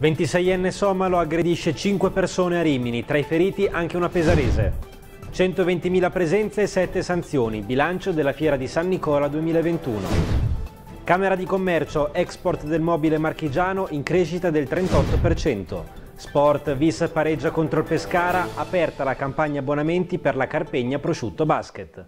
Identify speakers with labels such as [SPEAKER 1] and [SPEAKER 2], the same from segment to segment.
[SPEAKER 1] 26enne somalo aggredisce 5 persone a Rimini, tra i feriti anche una pesarese. 120.000 presenze e 7 sanzioni, bilancio della Fiera di San Nicola 2021. Camera di Commercio, export del mobile marchigiano in crescita del 38%. Sport Vis pareggia contro il Pescara, aperta la campagna abbonamenti per la Carpegna Prosciutto Basket.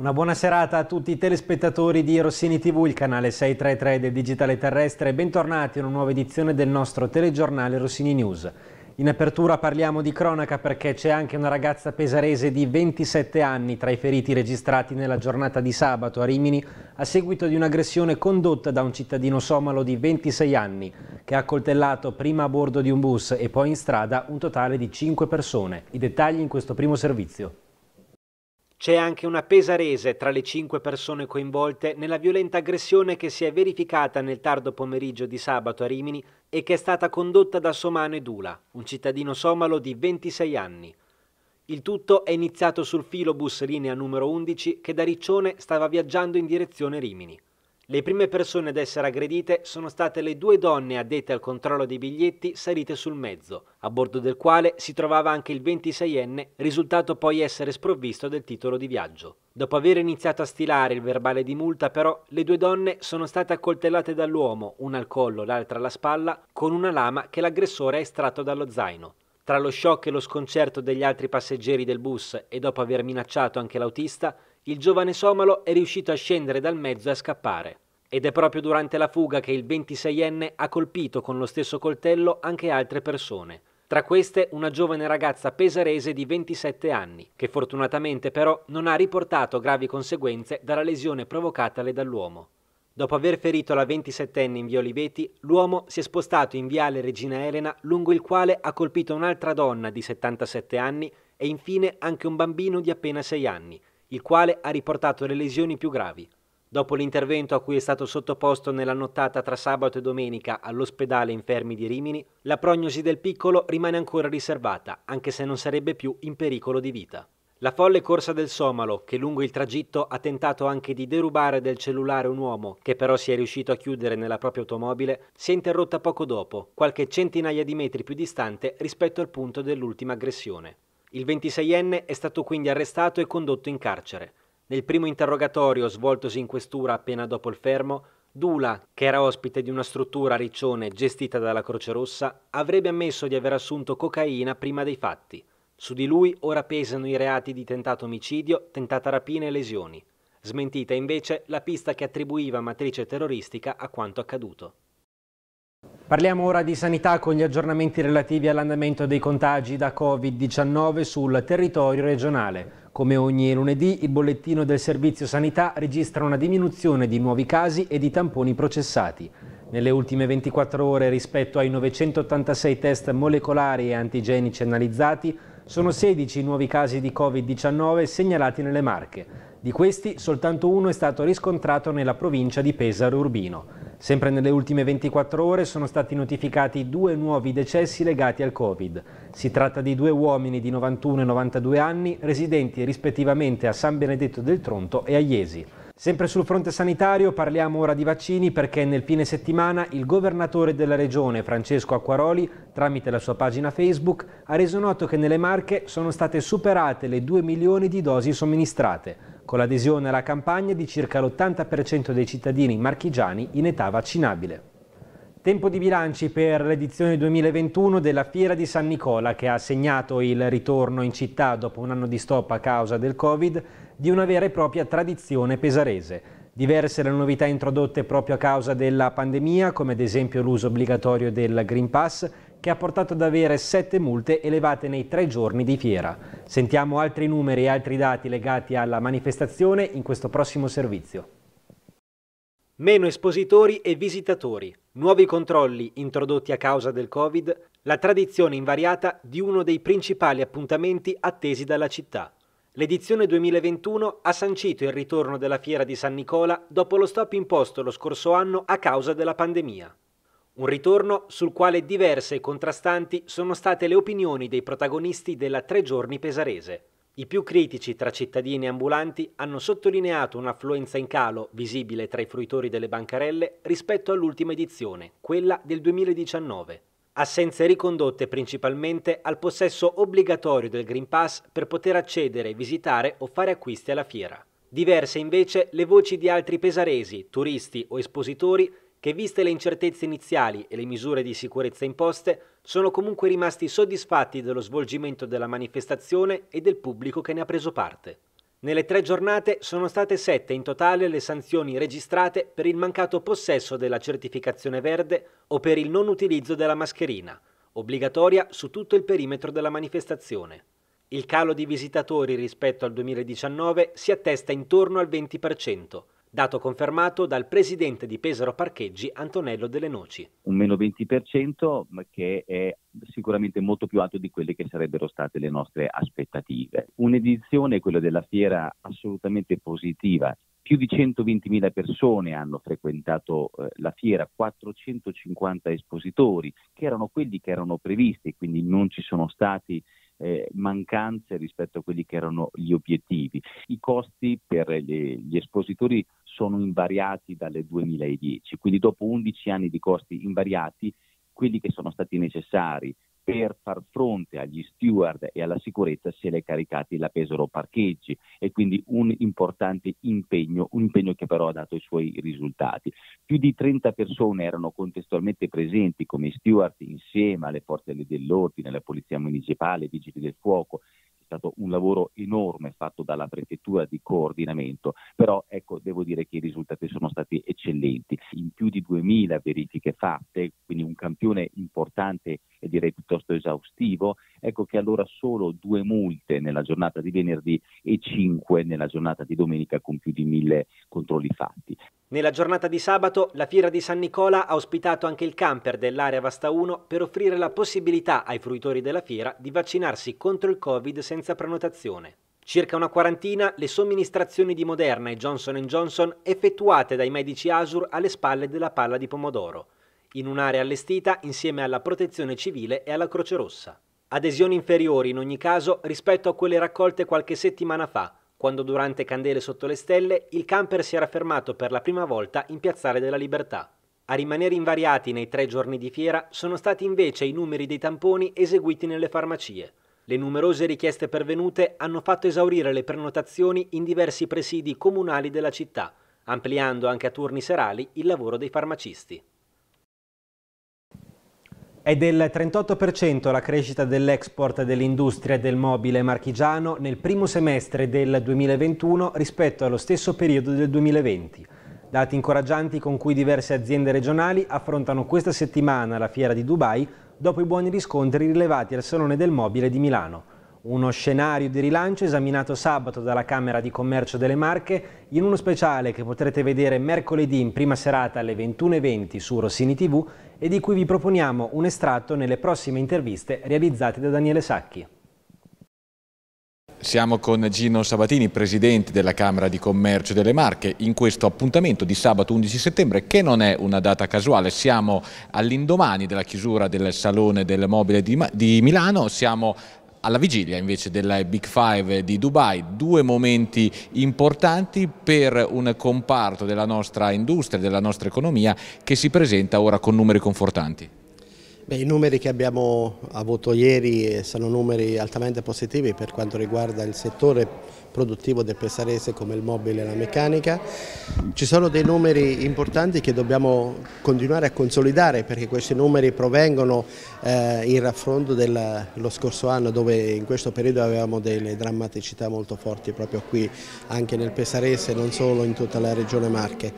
[SPEAKER 1] Una buona serata a tutti i telespettatori di Rossini TV, il canale 633 del Digitale Terrestre e bentornati a una nuova edizione del nostro telegiornale Rossini News. In apertura parliamo di cronaca perché c'è anche una ragazza pesarese di 27 anni tra i feriti registrati nella giornata di sabato a Rimini a seguito di un'aggressione condotta da un cittadino somalo di 26 anni che ha accoltellato prima a bordo di un bus e poi in strada un totale di 5 persone. I dettagli in questo primo servizio. C'è anche una pesarese tra le cinque persone coinvolte nella violenta aggressione che si è verificata nel tardo pomeriggio di sabato a Rimini e che è stata condotta da Somano Edula, un cittadino somalo di 26 anni. Il tutto è iniziato sul filobus linea numero 11 che da Riccione stava viaggiando in direzione Rimini. Le prime persone ad essere aggredite sono state le due donne addette al controllo dei biglietti salite sul mezzo, a bordo del quale si trovava anche il 26enne, risultato poi essere sprovvisto del titolo di viaggio. Dopo aver iniziato a stilare il verbale di multa, però, le due donne sono state accoltellate dall'uomo, una al collo, l'altra alla spalla, con una lama che l'aggressore ha estratto dallo zaino. Tra lo shock e lo sconcerto degli altri passeggeri del bus e dopo aver minacciato anche l'autista, il giovane somalo è riuscito a scendere dal mezzo e a scappare. Ed è proprio durante la fuga che il 26enne ha colpito con lo stesso coltello anche altre persone. Tra queste una giovane ragazza pesarese di 27 anni, che fortunatamente però non ha riportato gravi conseguenze dalla lesione provocatale dall'uomo. Dopo aver ferito la 27enne in via Oliveti, l'uomo si è spostato in viale Regina Elena, lungo il quale ha colpito un'altra donna di 77 anni e infine anche un bambino di appena 6 anni, il quale ha riportato le lesioni più gravi. Dopo l'intervento a cui è stato sottoposto nella nottata tra sabato e domenica all'ospedale infermi di Rimini, la prognosi del piccolo rimane ancora riservata, anche se non sarebbe più in pericolo di vita. La folle corsa del Somalo, che lungo il tragitto ha tentato anche di derubare del cellulare un uomo, che però si è riuscito a chiudere nella propria automobile, si è interrotta poco dopo, qualche centinaia di metri più distante rispetto al punto dell'ultima aggressione. Il 26enne è stato quindi arrestato e condotto in carcere. Nel primo interrogatorio svoltosi in questura appena dopo il fermo, Dula, che era ospite di una struttura a Riccione gestita dalla Croce Rossa, avrebbe ammesso di aver assunto cocaina prima dei fatti. Su di lui ora pesano i reati di tentato omicidio, tentata rapina e lesioni. Smentita invece la pista che attribuiva matrice terroristica a quanto accaduto. Parliamo ora di sanità con gli aggiornamenti relativi all'andamento dei contagi da Covid-19 sul territorio regionale. Come ogni lunedì, il bollettino del Servizio Sanità registra una diminuzione di nuovi casi e di tamponi processati. Nelle ultime 24 ore rispetto ai 986 test molecolari e antigenici analizzati, sono 16 nuovi casi di Covid-19 segnalati nelle Marche. Di questi, soltanto uno è stato riscontrato nella provincia di Pesaro Urbino. Sempre nelle ultime 24 ore sono stati notificati due nuovi decessi legati al Covid. Si tratta di due uomini di 91 e 92 anni, residenti rispettivamente a San Benedetto del Tronto e a Iesi. Sempre sul fronte sanitario parliamo ora di vaccini perché nel fine settimana il governatore della regione Francesco Acquaroli, tramite la sua pagina Facebook, ha reso noto che nelle Marche sono state superate le 2 milioni di dosi somministrate con l'adesione alla campagna di circa l'80% dei cittadini marchigiani in età vaccinabile. Tempo di bilanci per l'edizione 2021 della Fiera di San Nicola che ha segnato il ritorno in città dopo un anno di stop a causa del Covid di una vera e propria tradizione pesarese. Diverse le novità introdotte proprio a causa della pandemia come ad esempio l'uso obbligatorio del Green Pass che ha portato ad avere sette multe elevate nei tre giorni di fiera. Sentiamo altri numeri e altri dati legati alla manifestazione in questo prossimo servizio. Meno espositori e visitatori, nuovi controlli introdotti a causa del Covid, la tradizione invariata di uno dei principali appuntamenti attesi dalla città. L'edizione 2021 ha sancito il ritorno della fiera di San Nicola dopo lo stop imposto lo scorso anno a causa della pandemia. Un ritorno sul quale diverse e contrastanti sono state le opinioni dei protagonisti della Tre Giorni Pesarese. I più critici tra cittadini e ambulanti hanno sottolineato un'affluenza in calo visibile tra i fruitori delle bancarelle rispetto all'ultima edizione, quella del 2019. Assenze ricondotte principalmente al possesso obbligatorio del Green Pass per poter accedere, visitare o fare acquisti alla fiera. Diverse invece le voci di altri pesaresi, turisti o espositori che viste le incertezze iniziali e le misure di sicurezza imposte, sono comunque rimasti soddisfatti dello svolgimento della manifestazione e del pubblico che ne ha preso parte. Nelle tre giornate sono state sette in totale le sanzioni registrate per il mancato possesso della certificazione verde o per il non utilizzo della mascherina, obbligatoria su tutto il perimetro della manifestazione. Il calo di visitatori rispetto al 2019 si attesta intorno al 20%, dato confermato dal presidente di Pesaro Parcheggi Antonello Delle Noci.
[SPEAKER 2] Un meno 20% che è sicuramente molto più alto di quelle che sarebbero state le nostre aspettative. Un'edizione, quella della fiera, assolutamente positiva. Più di 120.000 persone hanno frequentato eh, la fiera, 450 espositori, che erano quelli che erano previsti, quindi non ci sono stati eh, mancanze rispetto a quelli che erano gli obiettivi. I costi per le, gli espositori sono invariati dalle 2010, quindi dopo 11 anni di costi invariati, quelli che sono stati necessari per far fronte agli steward e alla sicurezza se le caricati la Pesaro Parcheggi e quindi un importante impegno, un impegno che però ha dato i suoi risultati. Più di 30 persone erano contestualmente presenti come steward insieme alle forze dell'ordine, alla polizia municipale, ai vigili del fuoco stato un lavoro enorme fatto dalla prefettura di coordinamento, però ecco, devo dire che i risultati sono stati eccellenti. In più di 2000 verifiche fatte, quindi un campione importante e direi piuttosto esaustivo, ecco che allora solo due multe nella giornata di venerdì e cinque nella giornata di domenica con più di mille controlli fatti.
[SPEAKER 1] Nella giornata di sabato la Fiera di San Nicola ha ospitato anche il camper dell'area Vasta 1 per offrire la possibilità ai fruitori della fiera di vaccinarsi contro il Covid senza senza prenotazione. Circa una quarantina le somministrazioni di Moderna e Johnson Johnson effettuate dai medici ASUR alle spalle della palla di pomodoro, in un'area allestita insieme alla Protezione Civile e alla Croce Rossa. Adesioni inferiori in ogni caso rispetto a quelle raccolte qualche settimana fa, quando durante Candele sotto le stelle il camper si era fermato per la prima volta in Piazzale della Libertà. A rimanere invariati nei tre giorni di fiera sono stati invece i numeri dei tamponi eseguiti nelle farmacie, le numerose richieste pervenute hanno fatto esaurire le prenotazioni in diversi presidi comunali della città, ampliando anche a turni serali il lavoro dei farmacisti. È del 38% la crescita dell'export dell'industria del mobile marchigiano nel primo semestre del 2021 rispetto allo stesso periodo del 2020. Dati incoraggianti con cui diverse aziende regionali affrontano questa settimana la fiera di Dubai dopo i buoni riscontri rilevati al Salone del Mobile di Milano. Uno scenario di rilancio esaminato sabato dalla Camera di Commercio delle Marche in uno speciale che potrete vedere mercoledì in prima serata alle 21.20 su Rossini TV e di cui vi proponiamo un estratto nelle prossime interviste realizzate da Daniele Sacchi.
[SPEAKER 3] Siamo con Gino Sabatini, presidente della Camera di Commercio delle Marche, in questo appuntamento di sabato 11 settembre, che non è una data casuale, siamo all'indomani della chiusura del Salone del Mobile di, Milano, siamo alla vigilia invece della Big Five di Dubai, due momenti importanti per un comparto della nostra industria, della nostra economia che si presenta ora con numeri confortanti.
[SPEAKER 4] Beh, I numeri che abbiamo avuto ieri eh, sono numeri altamente positivi per quanto riguarda il settore produttivo del Pesarese come il mobile e la meccanica. Ci sono dei numeri importanti che dobbiamo continuare a consolidare perché questi numeri provengono eh, in raffronto dello scorso anno dove in questo periodo avevamo delle drammaticità molto forti proprio qui anche nel Pesarese e non solo in tutta la regione Marche.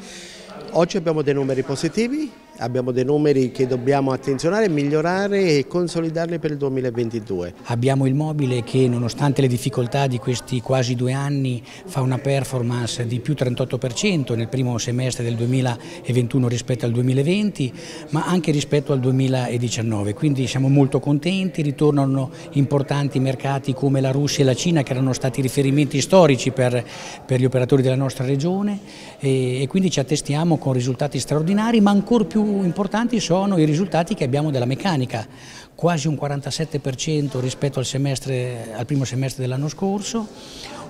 [SPEAKER 4] Oggi abbiamo dei numeri positivi, abbiamo dei numeri che dobbiamo attenzionare, migliorare e consolidarli per il 2022. Abbiamo il mobile che nonostante le difficoltà di questi quasi due anni fa una performance di più 38% nel primo semestre del 2021 rispetto al 2020 ma anche rispetto al 2019, quindi siamo molto contenti, ritornano importanti mercati come la Russia e la Cina che erano stati riferimenti storici per, per gli operatori della nostra regione e, e quindi ci attestiamo con risultati straordinari ma ancora più importanti sono i risultati che abbiamo della meccanica, quasi un 47% rispetto al, semestre, al primo semestre dell'anno scorso,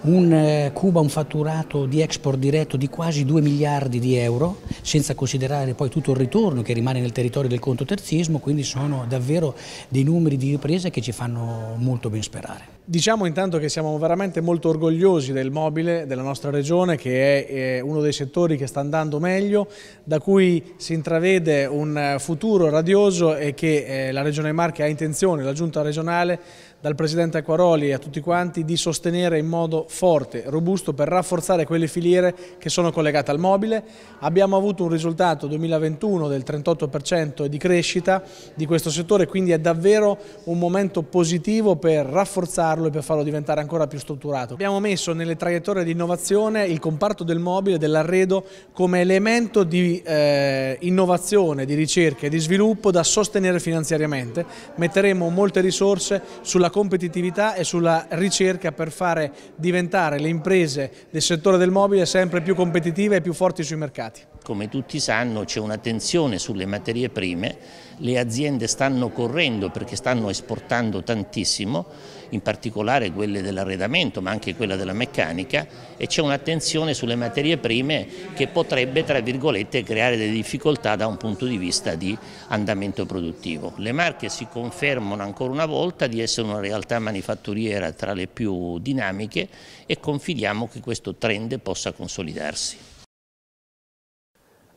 [SPEAKER 4] un, eh, Cuba ha un fatturato di export diretto di quasi 2 miliardi di euro, senza considerare poi tutto il ritorno che rimane nel territorio del conto terzismo, quindi sono davvero dei numeri di ripresa che ci fanno molto ben sperare. Diciamo intanto che siamo veramente molto orgogliosi del mobile della nostra regione che è eh, uno dei settori che sta andando meglio, da cui si intravede un futuro radioso e che eh, la Regione Marche ha intenzione, la Giunta regionale dal Presidente Acquaroli e a tutti quanti di sostenere in modo forte, robusto per rafforzare quelle filiere che sono collegate al mobile. Abbiamo avuto un risultato 2021 del 38% di crescita di questo settore, quindi è davvero un momento positivo per rafforzarlo e per farlo diventare ancora più strutturato. Abbiamo messo nelle traiettorie di innovazione il comparto del mobile e dell'arredo come elemento di eh, innovazione, di ricerca e di sviluppo da sostenere finanziariamente. Metteremo molte risorse sulla competitività e sulla ricerca per fare diventare le imprese del settore del mobile sempre più competitive e più forti sui mercati. Come tutti sanno c'è un'attenzione sulle materie prime, le aziende stanno correndo perché
[SPEAKER 5] stanno esportando tantissimo, in particolare quelle dell'arredamento ma anche quella della
[SPEAKER 2] meccanica e c'è un'attenzione sulle materie prime che potrebbe tra virgolette creare delle difficoltà da un punto di vista di andamento produttivo. Le marche si confermano ancora una volta di essere una realtà manifatturiera tra le più dinamiche e confidiamo che questo trend possa consolidarsi.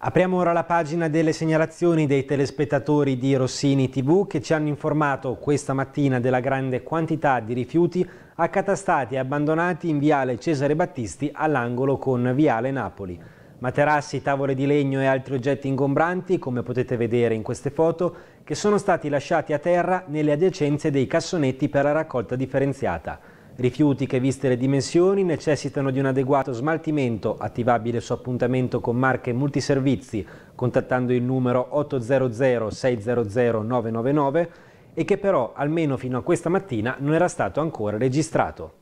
[SPEAKER 1] Apriamo ora la pagina delle segnalazioni dei telespettatori di Rossini TV che ci hanno informato questa mattina della grande quantità di rifiuti accatastati e abbandonati in viale Cesare Battisti all'angolo con viale Napoli. Materassi, tavole di legno e altri oggetti ingombranti, come potete vedere in queste foto, che sono stati lasciati a terra nelle adiacenze dei cassonetti per la raccolta differenziata. Rifiuti che, viste le dimensioni, necessitano di un adeguato smaltimento, attivabile su appuntamento con marche multiservizi, contattando il numero 800 600 999 e che però, almeno fino a questa mattina, non era stato ancora registrato.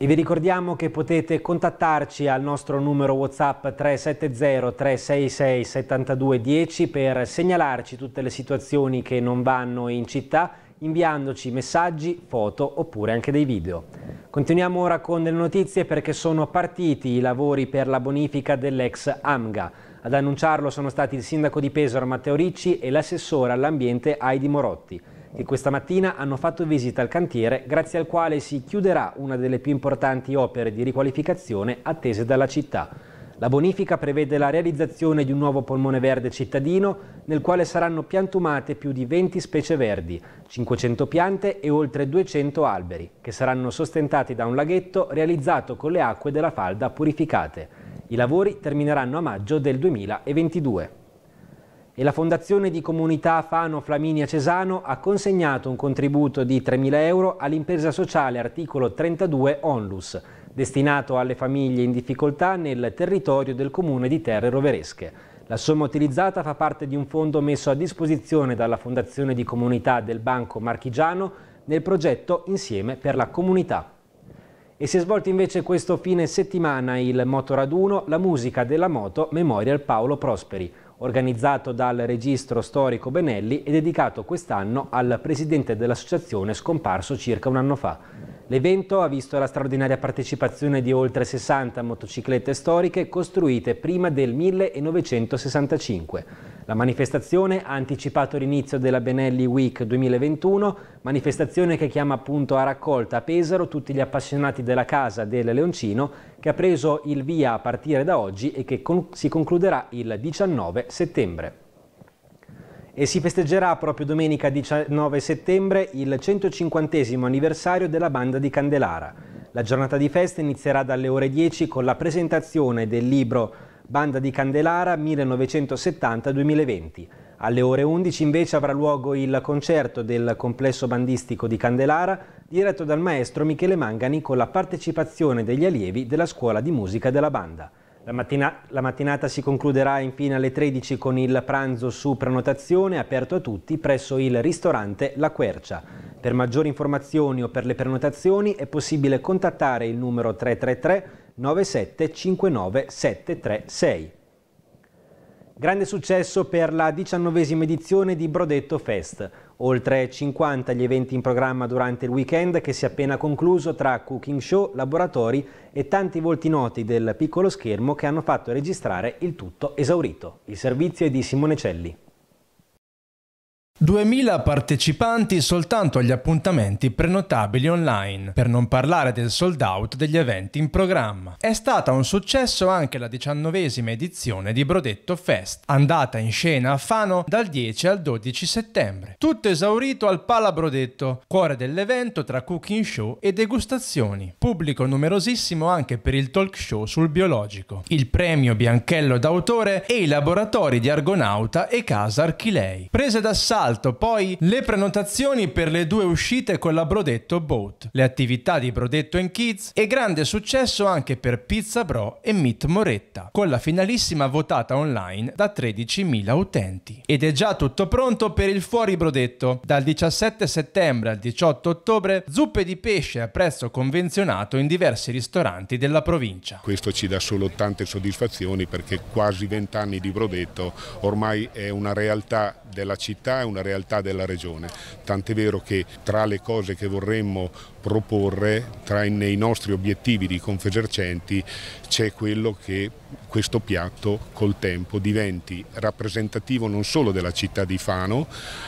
[SPEAKER 1] E vi ricordiamo che potete contattarci al nostro numero WhatsApp 370 366 7210 per segnalarci tutte le situazioni che non vanno in città inviandoci messaggi, foto oppure anche dei video. Continuiamo ora con le notizie perché sono partiti i lavori per la bonifica dell'ex AMGA. Ad annunciarlo sono stati il sindaco di Pesaro Matteo Ricci e l'assessore all'ambiente Heidi Morotti che questa mattina hanno fatto visita al cantiere grazie al quale si chiuderà una delle più importanti opere di riqualificazione attese dalla città. La bonifica prevede la realizzazione di un nuovo polmone verde cittadino nel quale saranno piantumate più di 20 specie verdi, 500 piante e oltre 200 alberi, che saranno sostentati da un laghetto realizzato con le acque della falda purificate. I lavori termineranno a maggio del 2022 e la Fondazione di Comunità Fano Flaminia Cesano ha consegnato un contributo di 3.000 euro all'impresa sociale articolo 32 Onlus destinato alle famiglie in difficoltà nel territorio del comune di Terre Roveresche. La somma utilizzata fa parte di un fondo messo a disposizione dalla Fondazione di Comunità del Banco Marchigiano nel progetto Insieme per la Comunità. E si è svolto invece questo fine settimana il Motoraduno, la musica della moto Memorial Paolo Prosperi, organizzato dal registro storico Benelli e dedicato quest'anno al presidente dell'associazione scomparso circa un anno fa. L'evento ha visto la straordinaria partecipazione di oltre 60 motociclette storiche costruite prima del 1965. La manifestazione ha anticipato l'inizio della Benelli Week 2021, manifestazione che chiama appunto a raccolta a Pesaro tutti gli appassionati della casa del Leoncino che ha preso il via a partire da oggi e che con si concluderà il 19 settembre e si festeggerà proprio domenica 19 settembre il 150 anniversario della banda di Candelara. La giornata di festa inizierà dalle ore 10 con la presentazione del libro Banda di Candelara 1970-2020. Alle ore 11 invece avrà luogo il concerto del complesso bandistico di Candelara diretto dal maestro Michele Mangani con la partecipazione degli allievi della scuola di musica della banda. La, mattina, la, mattinata si concluderà infine alle 13 con il pranzo su prenotazione aperto a tutti presso il ristorante La Quercia. Per maggiori informazioni o per le prenotazioni è possibile contattare il numero 333 97 59 736. Grande successo per la diciannovesima edizione di Brodetto Fest. Oltre 50 gli eventi in programma durante il weekend che si è appena concluso tra cooking show, laboratori e tanti volti noti del piccolo schermo che hanno fatto registrare il tutto esaurito. Il servizio è di Simone Celli.
[SPEAKER 5] 2.000 partecipanti soltanto agli appuntamenti prenotabili online, per non parlare del sold out degli eventi in programma. È stata un successo anche la diciannovesima edizione di Brodetto Fest, andata in scena a Fano dal 10 al 12 settembre. Tutto esaurito al Pala Brodetto, cuore dell'evento tra cooking show e degustazioni. Pubblico numerosissimo anche per il talk show sul biologico, il premio Bianchello d'autore e i laboratori di Argonauta e Casa Archilei. Prese d'assalto salto poi le prenotazioni per le due uscite con la Brodetto Boat, le attività di Brodetto Kids e grande successo anche per Pizza Bro e Meet Moretta, con la finalissima votata online da 13.000 utenti. Ed è già tutto pronto per il fuori Brodetto. Dal 17 settembre al 18 ottobre, zuppe di pesce a prezzo convenzionato in diversi ristoranti
[SPEAKER 6] della provincia. Questo ci dà solo tante soddisfazioni perché quasi 20 anni di Brodetto ormai è una realtà della città, è una una realtà della regione, tant'è vero che tra le cose che vorremmo proporre, tra i nostri obiettivi di Confesercenti c'è quello che questo piatto col tempo diventi rappresentativo non solo della città di Fano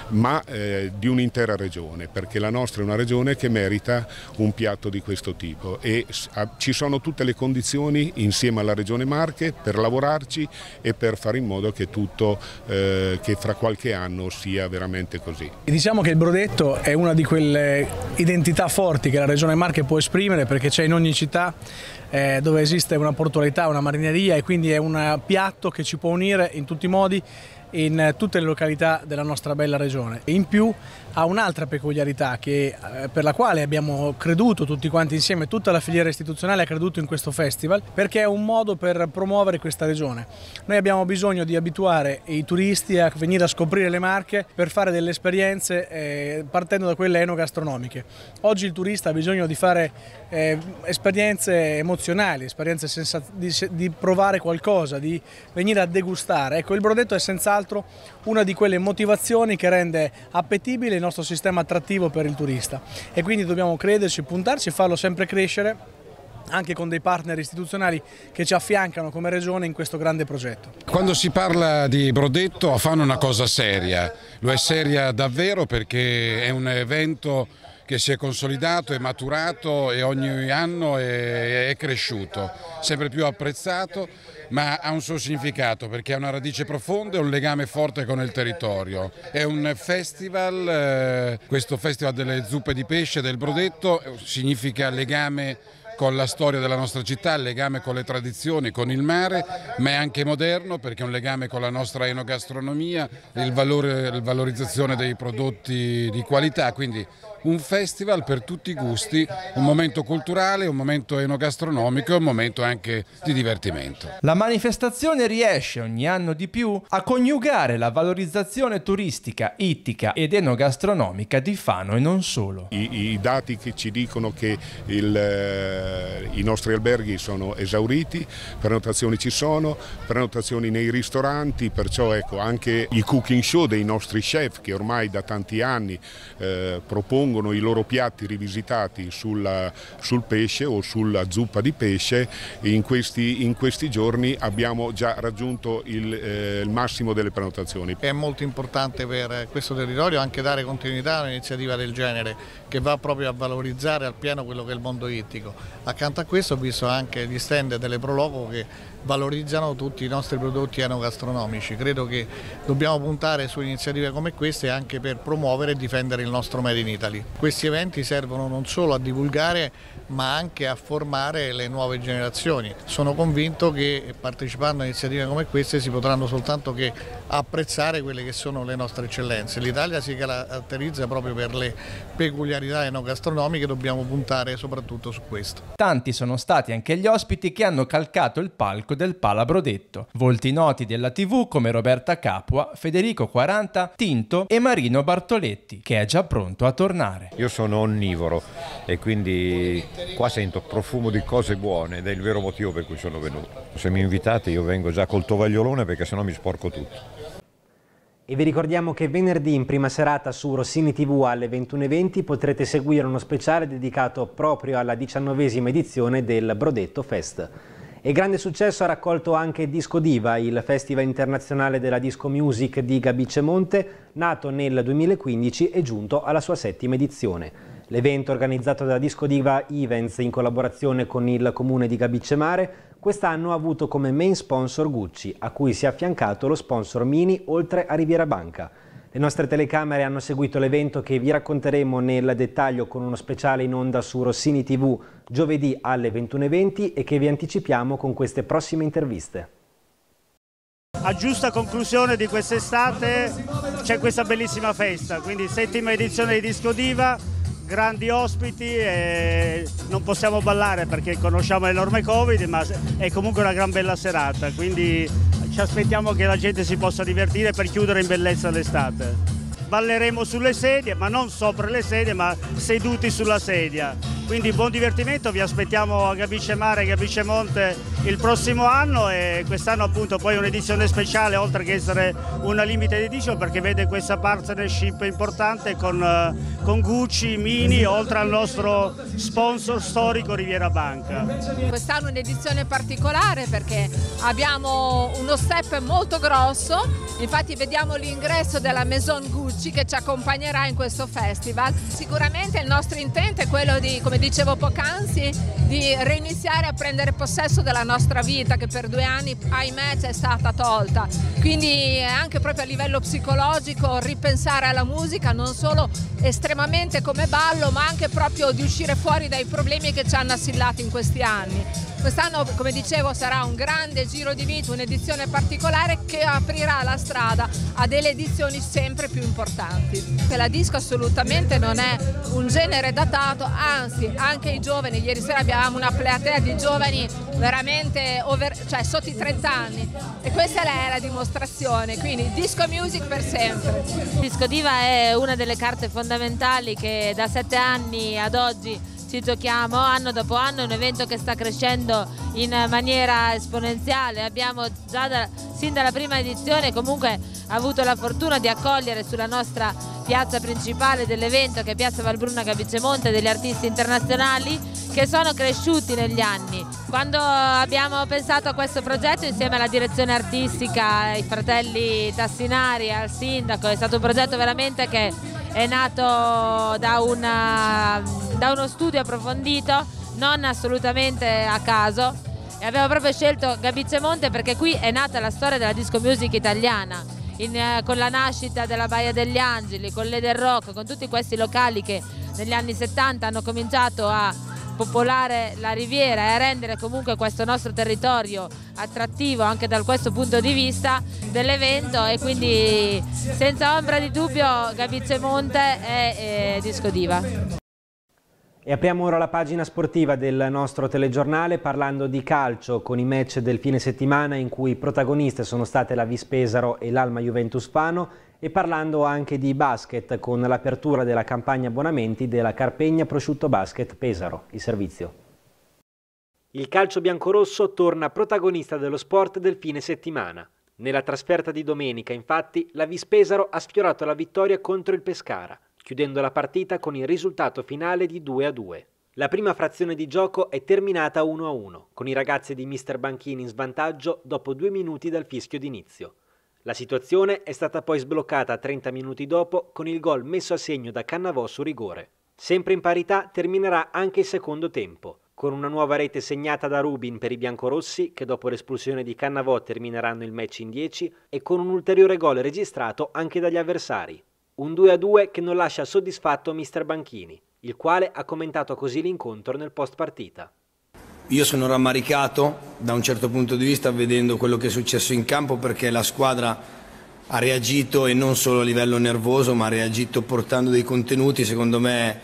[SPEAKER 6] ma eh, di un'intera regione perché la nostra è una regione che merita un piatto di questo tipo e a, ci sono tutte le condizioni insieme alla regione Marche per lavorarci e per fare in modo che tutto eh, che fra qualche anno sia veramente veramente così.
[SPEAKER 4] Diciamo che il brodetto è una di quelle identità forti che la regione Marche può esprimere perché c'è in ogni città eh, dove esiste una portualità, una marineria e quindi è un piatto che ci può unire in tutti i modi in tutte le località della nostra bella regione. In più ha un'altra peculiarità che, eh, per la quale abbiamo creduto tutti quanti insieme, tutta la filiera istituzionale ha creduto in questo festival, perché è un modo per promuovere questa regione. Noi abbiamo bisogno di abituare i turisti a venire a scoprire le Marche per fare delle esperienze eh, partendo da quelle enogastronomiche. Oggi il turista ha bisogno di fare eh, esperienze emozionali, esperienze senza, di, di provare qualcosa, di venire a degustare. Ecco, il brodetto è senz'altro una di quelle motivazioni che rende appetibile il nostro sistema attrattivo per il turista e quindi dobbiamo crederci, puntarci, e farlo sempre crescere anche con dei partner istituzionali che ci affiancano come regione in questo grande progetto.
[SPEAKER 3] Quando si parla di Brodetto fanno una cosa seria, lo è seria davvero perché è un evento che si è consolidato, è maturato e ogni anno è, è cresciuto, sempre più apprezzato ma ha un suo significato perché ha una radice profonda e un legame forte con il territorio. È un festival, eh, questo festival delle zuppe di pesce, del brodetto, eh, significa legame con la storia della nostra città, il legame con le tradizioni, con il mare, ma è anche moderno perché è un legame con la nostra enogastronomia, il valore, la valorizzazione dei prodotti di qualità, quindi un festival per tutti i gusti, un momento culturale, un momento enogastronomico e un momento anche di divertimento. La manifestazione riesce ogni anno di più
[SPEAKER 5] a coniugare la valorizzazione turistica, ittica ed enogastronomica di Fano
[SPEAKER 6] e non solo. I, i dati che ci dicono che il, eh, i nostri alberghi sono esauriti, prenotazioni ci sono, prenotazioni nei ristoranti, perciò ecco anche i cooking show dei nostri chef che ormai da tanti anni eh, propongono propongono i loro piatti rivisitati sulla, sul pesce o sulla zuppa di pesce. In questi, in questi giorni abbiamo già raggiunto il, eh, il, massimo delle prenotazioni.
[SPEAKER 4] È molto importante per questo territorio anche dare continuità a un'iniziativa del genere che va proprio a valorizzare al pieno quello che è il mondo ittico. Accanto a questo ho visto anche gli stand delle Proloco che valorizzano tutti i nostri prodotti enogastronomici. Credo che dobbiamo puntare su iniziative come queste anche per promuovere e difendere il nostro Made in Italy. Questi eventi servono non solo a divulgare ma anche a formare le nuove generazioni. Sono convinto che partecipando a iniziative come queste si potranno soltanto che apprezzare quelle che sono le nostre eccellenze. L'Italia si caratterizza proprio per le peculiarità enogastronomiche, e dobbiamo puntare soprattutto su questo.
[SPEAKER 5] Tanti sono stati anche gli ospiti che hanno calcato il palco Marco del Palabro Detto, volti noti della TV come Roberta Capua, Federico 40, Tinto e Marino Bartoletti, che è già pronto
[SPEAKER 3] a tornare. Io sono onnivoro e quindi qua sento profumo di cose buone ed è il vero motivo per cui sono venuto. Se mi invitate io vengo già col tovagliolone perché sennò mi sporco tutto.
[SPEAKER 1] E vi ricordiamo che venerdì in prima serata su Rossini TV alle 21.20 potrete seguire uno speciale dedicato proprio alla diciannovesima edizione del Brodetto Fest. E grande successo ha raccolto anche Disco Diva, il festival internazionale della disco music di Gabicemonte, nato nel 2015 e giunto alla sua settima edizione. L'evento organizzato da Disco Diva Events in collaborazione con il comune di Gabicemare quest'anno ha avuto come main sponsor Gucci, a cui si è affiancato lo sponsor Mini oltre a Riviera Banca. Le nostre telecamere hanno seguito l'evento che vi racconteremo nel dettaglio con uno speciale in onda su Rossini TV giovedì alle 21.20 e che vi anticipiamo con queste prossime interviste.
[SPEAKER 2] A giusta conclusione di quest'estate c'è questa bellissima festa, quindi settima edizione di Disco Diva, grandi ospiti e non possiamo ballare perché conosciamo l'enorme Covid, ma è comunque una gran bella serata, quindi ci aspettiamo che la gente si possa divertire per chiudere in bellezza l'estate. Balleremo sulle sedie, ma non sopra le sedie, ma seduti sulla sedia. Quindi buon divertimento, vi aspettiamo a Gabice Mare e Gabice Monte il prossimo anno e quest'anno appunto poi un'edizione speciale oltre che essere una limited edition perché vede questa partnership importante con, eh, con Gucci, Mini oltre al nostro sponsor storico Riviera Banca.
[SPEAKER 7] Quest'anno è un'edizione particolare perché abbiamo uno step molto grosso, infatti vediamo l'ingresso della Maison Gucci che ci accompagnerà in questo festival. Sicuramente il nostro intento è quello di come dicevo poc'anzi, di reiniziare a prendere possesso della nostra vita che per due anni, ahimè, ci è stata tolta. Quindi anche proprio a livello psicologico ripensare alla musica non solo estremamente come ballo, ma anche proprio di uscire fuori dai problemi che ci hanno assillato in questi anni. Quest'anno, come dicevo, sarà un grande giro di vita, un'edizione particolare che aprirà la strada a delle edizioni sempre più importanti. La disco assolutamente non è un genere datato, anzi anche i giovani, ieri sera abbiamo una platea di giovani veramente over, cioè sotto i 30 anni e questa è la dimostrazione, quindi disco music per sempre. Disco Diva è una delle carte fondamentali che da 7 anni ad oggi ci giochiamo anno dopo anno, è un evento che sta crescendo in maniera esponenziale, abbiamo già da, sin dalla prima edizione comunque avuto la fortuna di accogliere sulla nostra piazza principale dell'evento che è Piazza Valbruna Capicemonte degli artisti internazionali che sono cresciuti negli anni. Quando abbiamo pensato a questo progetto insieme alla direzione artistica, ai fratelli Tassinari, al sindaco, è stato un progetto veramente che è nato da, una, da uno studio approfondito, non assolutamente a caso. E abbiamo proprio scelto Gabizia Monte perché qui è nata la storia della disco music italiana. In, eh, con la nascita della Baia degli Angeli, con l'Eder Rock, con tutti questi locali che negli anni 70 hanno cominciato a popolare la riviera e a rendere comunque questo nostro territorio attrattivo anche da questo punto di vista dell'evento e quindi senza ombra di dubbio Gavizio Monte è eh, Disco Diva.
[SPEAKER 1] E apriamo ora la pagina sportiva del nostro telegiornale parlando di calcio con i match del fine settimana in cui protagoniste sono state la Vispesaro e l'Alma Juventus Pano e parlando anche di basket con l'apertura della campagna abbonamenti della Carpegna Prosciutto Basket Pesaro, il servizio. Il calcio biancorosso torna protagonista dello sport del fine settimana. Nella trasferta di domenica, infatti, la Vispesaro ha sfiorato la vittoria contro il Pescara, chiudendo la partita con il risultato finale di 2 a 2. La prima frazione di gioco è terminata 1 a 1, con i ragazzi di Mr. Banchini in svantaggio dopo due minuti dal fischio d'inizio. La situazione è stata poi sbloccata 30 minuti dopo con il gol messo a segno da Cannavò su rigore. Sempre in parità terminerà anche il secondo tempo, con una nuova rete segnata da Rubin per i biancorossi che dopo l'espulsione di Cannavò termineranno il match in 10 e con un ulteriore gol registrato anche dagli avversari. Un 2-2 che non lascia soddisfatto Mr. Banchini, il quale ha commentato così l'incontro nel post partita.
[SPEAKER 5] Io sono rammaricato da un certo punto di vista vedendo quello che è successo in campo perché la squadra ha reagito e non solo a livello nervoso ma ha reagito portando dei contenuti, secondo me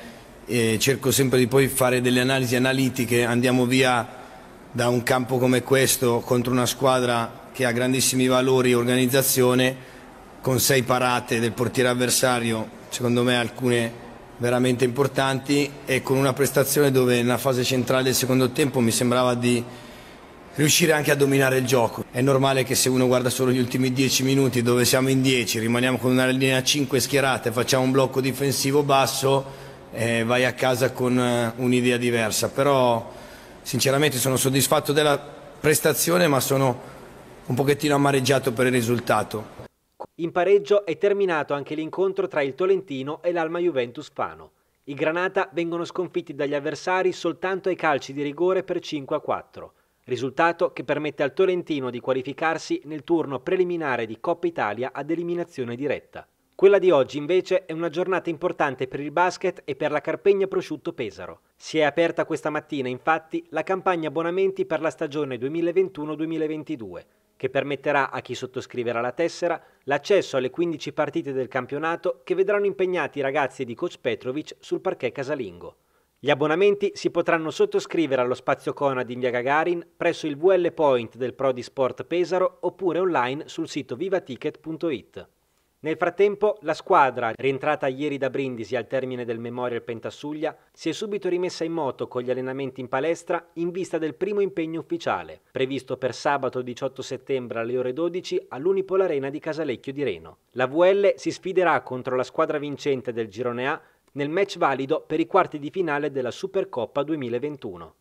[SPEAKER 5] eh, cerco sempre di poi fare delle analisi analitiche, andiamo via da un campo come questo contro una squadra che ha grandissimi valori e organizzazione con sei parate del portiere avversario, secondo me alcune veramente importanti e con una prestazione dove nella fase centrale del secondo tempo mi sembrava di riuscire anche a dominare il gioco. È normale che se uno guarda solo gli ultimi 10 minuti dove siamo in 10, rimaniamo con una linea 5 schierata e facciamo un blocco difensivo basso, eh, vai a casa con eh, un'idea diversa. Però sinceramente sono soddisfatto della prestazione ma sono un pochettino amareggiato per il risultato.
[SPEAKER 1] In pareggio è terminato anche l'incontro tra il Tolentino e l'Alma Juventus Fano. I Granata vengono sconfitti dagli avversari soltanto ai calci di rigore per 5 a 4, risultato che permette al Tolentino di qualificarsi nel turno preliminare di Coppa Italia ad eliminazione diretta. Quella di oggi invece è una giornata importante per il basket e per la Carpegna Prosciutto Pesaro. Si è aperta questa mattina infatti la campagna abbonamenti per la stagione 2021-2022 che permetterà a chi sottoscriverà la tessera l'accesso alle 15 partite del campionato che vedranno impegnati i ragazzi di Coach Petrovic sul parquet casalingo. Gli abbonamenti si potranno sottoscrivere allo spazio Conad in via Gagarin presso il VL Point del Pro di Sport Pesaro oppure online sul sito vivaticket.it. Nel frattempo, la squadra, rientrata ieri da Brindisi al termine del Memorial Pentassuglia, si è subito rimessa in moto con gli allenamenti in palestra in vista del primo impegno ufficiale, previsto per sabato 18 settembre alle ore 12 all'Unipol Arena di Casalecchio di Reno. La VL si sfiderà contro la squadra vincente del girone A nel match valido per i quarti di finale della Supercoppa 2021.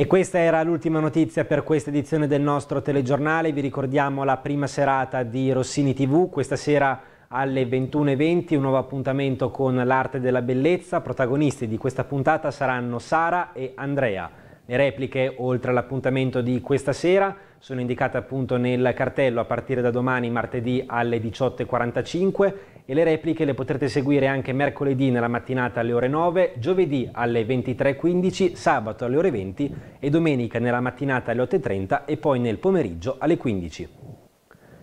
[SPEAKER 1] E questa era l'ultima notizia per questa edizione del nostro telegiornale. Vi ricordiamo la prima serata di Rossini TV, questa sera alle 21.20, un nuovo appuntamento con l'arte della bellezza. Protagonisti di questa puntata saranno Sara e Andrea. Le repliche, oltre all'appuntamento di questa sera, sono indicate appunto nel cartello a partire da domani, martedì alle 18.45 e le repliche le potrete seguire anche mercoledì nella mattinata alle ore 9, giovedì alle 23.15, sabato alle ore 20 e domenica nella mattinata alle 8.30 e poi nel pomeriggio alle 15.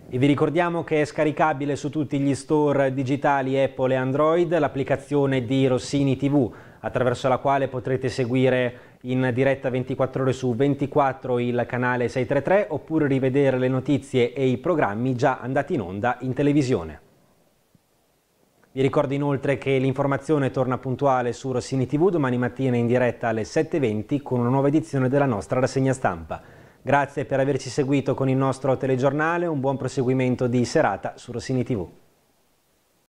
[SPEAKER 1] E vi ricordiamo che è scaricabile su tutti gli store digitali Apple e Android l'applicazione di Rossini TV, attraverso la quale potrete seguire in diretta 24 ore su 24 il canale 633 oppure rivedere le notizie e i programmi già andati in onda in televisione. Vi ricordo inoltre che l'informazione torna puntuale su Rossini TV domani mattina in diretta alle 7.20 con una nuova edizione della nostra rassegna stampa. Grazie per averci seguito con il nostro telegiornale, un buon proseguimento di serata su Rossini TV.